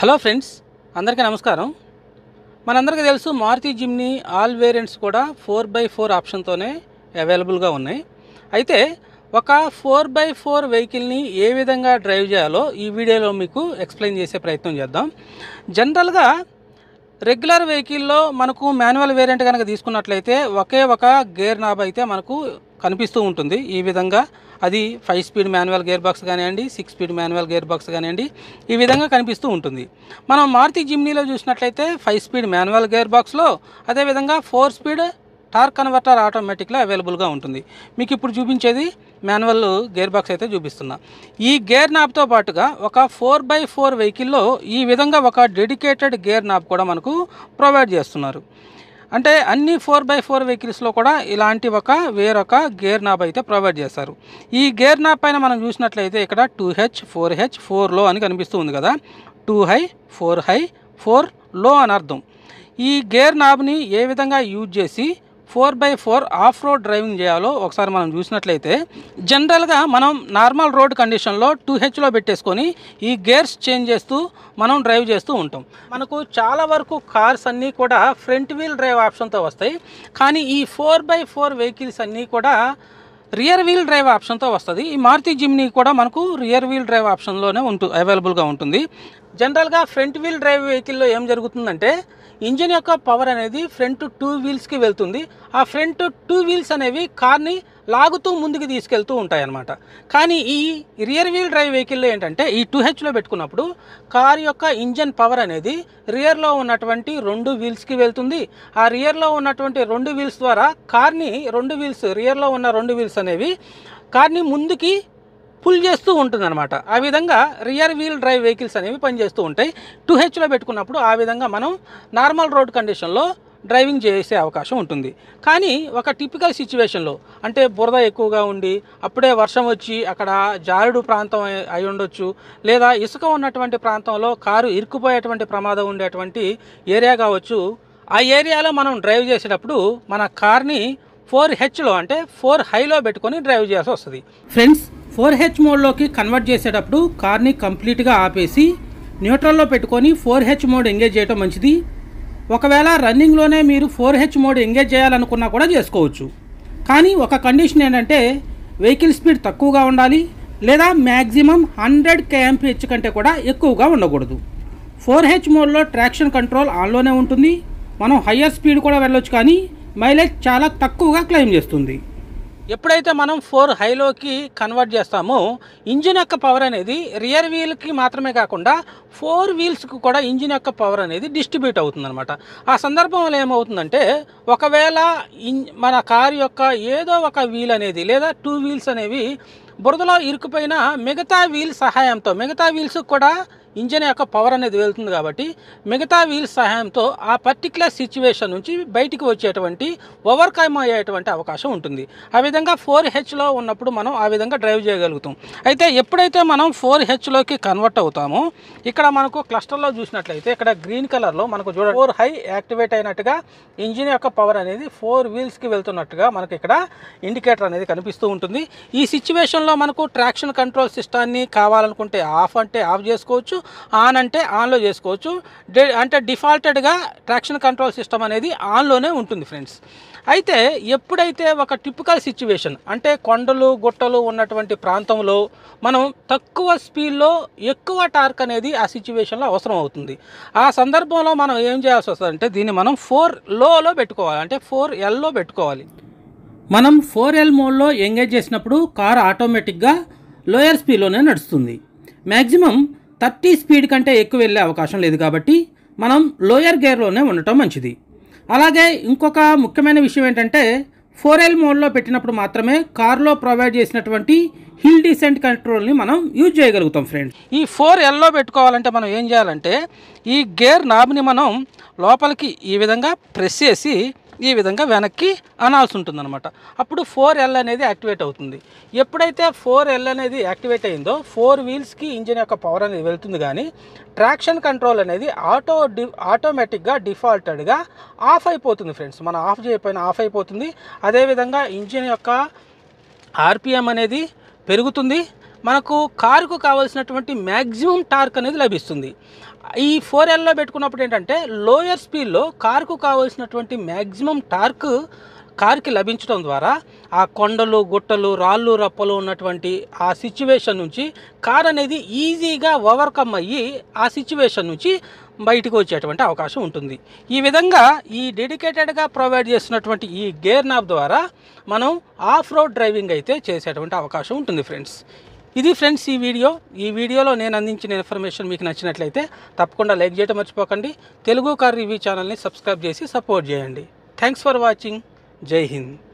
hello friends అందరికీ నమస్కారం మనందరికీ తెలుసు మారుతి జిమ్ని ఆల్ వేరియంట్స్ కూడా ఫోర్ బై ఫోర్ ఆప్షన్తోనే అవైలబుల్గా ఉన్నాయి అయితే ఒక ఫోర్ బై ఫోర్ వెహికల్ని ఏ విధంగా డ్రైవ్ చేయాలో ఈ వీడియోలో మీకు ఎక్స్ప్లెయిన్ చేసే ప్రయత్నం చేద్దాం జనరల్గా రెగ్యులర్ వెహికల్లో మనకు మాన్యువల్ వేరియంట్ కనుక తీసుకున్నట్లయితే ఒకే ఒక గేర్ నాబ్ అయితే మనకు కనిపిస్తూ ఉంటుంది ఈ విధంగా అది five speed manual gear box కానివ్వండి six speed manual gear box కానివ్వండి ఈ విధంగా కనిపిస్తూ ఉంటుంది మనం మారుతి జిమ్నీలో చూసినట్లయితే ఫైవ్ స్పీడ్ మాన్యువల్ గేర్ బాక్స్లో అదేవిధంగా ఫోర్ స్పీడ్ టార్క్ కన్వర్టర్ ఆటోమేటిక్లో అవైలబుల్గా ఉంటుంది మీకు ఇప్పుడు చూపించేది మాన్యువల్ గేర్ బాక్స్ అయితే చూపిస్తున్నా ఈ గేర్ నాబ్తో పాటుగా ఒక ఫోర్ బై ఫోర్ వెహికల్లో ఈ విధంగా ఒక డెడికేటెడ్ గేర్ నాబ్ కూడా మనకు ప్రొవైడ్ చేస్తున్నారు అంటే అన్ని ఫోర్ బై ఫోర్ వెహికల్స్లో కూడా ఇలాంటి ఒక వేరొక గేర్ నాబ్ అయితే ప్రొవైడ్ చేస్తారు ఈ గేర్ నాబ్ పైన మనం చూసినట్లయితే ఇక్కడ two H four H four low అని కనిపిస్తూ ఉంది కదా two high four high four low అని అర్థం ఈ గేర్ నాబ్ని ఏ విధంగా యూజ్ చేసి four by four off road driving చేయాలో ఒకసారి మనం చూసినట్లయితే జనరల్గా మనం నార్మల్ రోడ్ కండిషన్లో టూ హెచ్లో పెట్టేసుకొని ఈ గేర్స్ చేంజ్ చేస్తూ మనం డ్రైవ్ చేస్తూ ఉంటాం మనకు చాలా వరకు కార్స్ అన్నీ కూడా ఫ్రంట్ వీల్ డ్రైవ్ ఆప్షన్తో వస్తాయి కానీ ఈ ఫోర్ బై ఫోర్ వెహికల్స్ అన్నీ కూడా రియర్ వీల్ డ్రైవ్ ఆప్షన్తో వస్తుంది ఈ మారుతి జిమ్ని కూడా మనకు రియర్ వీల్ డ్రైవ్ ఆప్షన్లోనే ఉంటు అవైలబుల్గా ఉంటుంది జనరల్గా ఫ్రంట్ వీల్ డ్రైవ్ వెహికల్లో ఏం జరుగుతుందంటే ఇంజిన్ యొక్క పవర్ అనేది ఫ్రంట్ టూ వీల్స్కి వెళ్తుంది ఆ ఫ్రంట్ టూ వీల్స్ అనేవి కార్ని లాగుతూ ముందుకు తీసుకెళ్తూ ఉంటాయన్నమాట కానీ ఈ రియర్ వీల్ డ్రైవ్ వెహికల్లో ఏంటంటే ఈ టూ హెచ్లో పెట్టుకున్నప్పుడు కార్ యొక్క ఇంజన్ పవర్ అనేది రియర్లో ఉన్నటువంటి రెండు వీల్స్కి వెళ్తుంది ఆ రియర్లో ఉన్నటువంటి రెండు వీల్స్ ద్వారా కార్ని రెండు వీల్స్ రియర్లో ఉన్న రెండు వీల్స్ అనేవి కార్ని ముందుకి పుల్ చేస్తూ ఉంటుందన్నమాట ఆ విధంగా రియర్ వీల్ డ్రైవ్ వెహికల్స్ అనేవి పనిచేస్తూ ఉంటాయి టూ హెచ్లో పెట్టుకున్నప్పుడు ఆ విధంగా మనం నార్మల్ రోడ్ కండిషన్లో డ్రైవింగ్ చేసే అవకాశం ఉంటుంది కానీ ఒక టిపికల్ సిచ్యువేషన్లో అంటే బురద ఎక్కువగా ఉండి అప్పుడే వర్షం వచ్చి అక్కడ జారుడు ప్రాంతం అయి ఉండొచ్చు లేదా ఇసుక ఉన్నటువంటి ప్రాంతంలో కారు ఇరుక్కుపోయేటువంటి ప్రమాదం ఉండేటువంటి ఏరియా కావచ్చు ఆ ఏరియాలో మనం డ్రైవ్ చేసేటప్పుడు మన కార్ని ఫోర్ హెచ్లో అంటే ఫోర్ హైలో పెట్టుకొని డ్రైవ్ చేయాల్సి వస్తుంది ఫ్రెండ్స్ ఫోర్ హెచ్ మోడ్లోకి కన్వర్ట్ చేసేటప్పుడు కార్ని కంప్లీట్గా ఆపేసి న్యూట్రల్లో పెట్టుకొని ఫోర్ హెచ్ మోడ్ ఎంగేజ్ చేయడం మంచిది ఒకవేళ రన్నింగ్లోనే మీరు ఫోర్ హెచ్ మోడ్ ఎంగేజ్ చేయాలనుకున్నా కూడా చేసుకోవచ్చు కానీ ఒక కండిషన్ ఏంటంటే వెహికల్ స్పీడ్ తక్కువగా ఉండాలి లేదా మ్యాక్సిమం హండ్రెడ్ కేఎంపీహెచ్ కంటే కూడా ఎక్కువగా ఉండకూడదు ఫోర్ హెచ్ మోడ్లో ట్రాక్షన్ కంట్రోల్ ఆన్లోనే ఉంటుంది మనం హయ్యర్ స్పీడ్ కూడా వెళ్ళొచ్చు కానీ మైలేజ్ చాలా తక్కువగా క్లెయిమ్ చేస్తుంది ఎప్పుడైతే మనం ఫోర్ హైలోకి కన్వర్ట్ చేస్తామో ఇంజిన్ యొక్క పవర్ అనేది రియర్ వీల్కి మాత్రమే కాకుండా ఫోర్ వీల్స్కి కూడా ఇంజిన్ యొక్క పవర్ అనేది డిస్ట్రిబ్యూట్ అవుతుందన్నమాట ఆ సందర్భంలో ఏమవుతుందంటే ఒకవేళ మన కారు యొక్క ఏదో ఒక వీల్ అనేది లేదా టూ వీల్స్ అనేవి బురదలో ఇరుకుపోయిన మిగతా వీల్ సహాయంతో మిగతా వీల్స్ కూడా ఇంజన్ యొక్క పవర్ అనేది వెళ్తుంది కాబట్టి మిగతా వీల్ సహాయంతో ఆ పర్టికులర్ సిచ్యువేషన్ నుంచి బయటికి వచ్చేటువంటి ఓవర్కమ్ అయ్యేటువంటి అవకాశం ఉంటుంది ఆ విధంగా ఫోర్ హెచ్లో ఉన్నప్పుడు మనం ఆ విధంగా డ్రైవ్ చేయగలుగుతాం అయితే ఎప్పుడైతే మనం ఫోర్ హెచ్లోకి కన్వర్ట్ అవుతామో ఇక్కడ మనకు క్లస్టర్లో చూసినట్లయితే ఇక్కడ గ్రీన్ కలర్లో మనకు చూడ ఫోర్ హై యాక్టివేట్ అయినట్టుగా ఇంజిన్ యొక్క పవర్ అనేది ఫోర్ వీల్స్కి వెళ్తున్నట్టుగా మనకు ఇక్కడ ఇండికేటర్ అనేది కనిపిస్తూ ఉంటుంది ఈ సిచ్యువేషన్లో మనకు ట్రాక్షన్ కంట్రోల్ సిస్టాన్ని కావాలనుకుంటే ఆఫ్ అంటే ఆఫ్ చేసుకోవచ్చు ఆన్ అంటే ఆన్లో చేసుకోవచ్చు అంటే డిఫాల్టెడ్గా ట్రాక్షన్ కంట్రోల్ సిస్టమ్ అనేది ఆన్లోనే ఉంటుంది ఫ్రెండ్స్ అయితే ఎప్పుడైతే ఒక టిపికల్ సిచ్యువేషన్ అంటే కొండలు గుట్టలు ఉన్నటువంటి ప్రాంతంలో మనం తక్కువ స్పీడ్లో ఎక్కువ టార్క్ అనేది ఆ సిచ్యువేషన్లో అవసరం అవుతుంది ఆ సందర్భంలో మనం ఏం చేయాల్సి వస్తుందంటే దీన్ని మనం ఫోర్ లోలో పెట్టుకోవాలి అంటే ఫోర్ ఎల్లో పెట్టుకోవాలి మనం ఫోర్ ఎల్ మోడ్లో ఎంగేజ్ చేసినప్పుడు కార్ ఆటోమేటిక్గా లోయర్ స్పీడ్లోనే నడుస్తుంది మ్యాక్సిమం థర్టీ స్పీడ్ కంటే ఎక్కువ వెళ్ళే అవకాశం లేదు కాబట్టి మనం లోయర్ గేర్లోనే ఉండటం మంచిది అలాగే ఇంకొక ముఖ్యమైన విషయం ఏంటంటే ఫోర్ ఎల్ మోడ్లో పెట్టినప్పుడు మాత్రమే కార్లో ప్రొవైడ్ చేసినటువంటి హిల్ డీసెంట్ కంట్రోల్ని మనం యూజ్ చేయగలుగుతాం ఫ్రెండ్స్ ఈ ఫోర్ ఎల్లో పెట్టుకోవాలంటే మనం ఏం చేయాలంటే ఈ గేర్ నాబ్ని మనం లోపలికి ఈ విధంగా ప్రెస్ చేసి ఈ విధంగా వెనక్కి అనాల్సి ఉంటుంది అనమాట అప్పుడు ఫోర్ ఎల్ అనేది యాక్టివేట్ అవుతుంది ఎప్పుడైతే ఫోర్ ఎల్ అనేది యాక్టివేట్ అయిందో ఫోర్ వీల్స్కి ఇంజిన్ యొక్క పవర్ అనేది వెళ్తుంది కానీ ట్రాక్షన్ కంట్రోల్ అనేది ఆటో డి ఆటోమేటిక్గా డిఫాల్టెడ్గా ఆఫ్ అయిపోతుంది ఫ్రెండ్స్ మనం ఆఫ్ చేయకపోయినా ఆఫ్ అయిపోతుంది అదేవిధంగా ఇంజిన్ యొక్క ఆర్పిఎం అనేది పెరుగుతుంది మనకు కారుకు కావాల్సినటువంటి మ్యాక్సిమం టార్క్ అనేది లభిస్తుంది ఈ ఫోర్ ఎల్లో పెట్టుకున్నప్పుడు ఏంటంటే లోయర్ స్పీడ్లో కారుకు కావాల్సినటువంటి మ్యాక్సిమం టార్క్ కార్కి లభించడం ద్వారా ఆ కొండలు గుట్టలు రాళ్ళు రప్పలు ఉన్నటువంటి ఆ సిచ్యువేషన్ నుంచి కార్ అనేది ఈజీగా ఓవర్కమ్ అయ్యి ఆ సిచ్యువేషన్ నుంచి బయటకు వచ్చేటువంటి అవకాశం ఉంటుంది ఈ విధంగా ఈ డెడికేటెడ్గా ప్రొవైడ్ చేస్తున్నటువంటి ఈ గేర్ నాబ్ ద్వారా మనం ఆఫ్ రోడ్ డ్రైవింగ్ అయితే చేసేటువంటి అవకాశం ఉంటుంది ఫ్రెండ్స్ ఇది ఫ్రెండ్స్ ఈ వీడియో ఈ వీడియోలో నేను అందించిన ఇన్ఫర్మేషన్ మీకు నచ్చినట్లయితే తప్పకుండా లైక్ చేయటం మర్చిపోకండి తెలుగు కార్ రివ్యూ ఛానల్ని సబ్స్క్రైబ్ చేసి సపోర్ట్ చేయండి థ్యాంక్స్ ఫర్ వాచింగ్ జై హింద్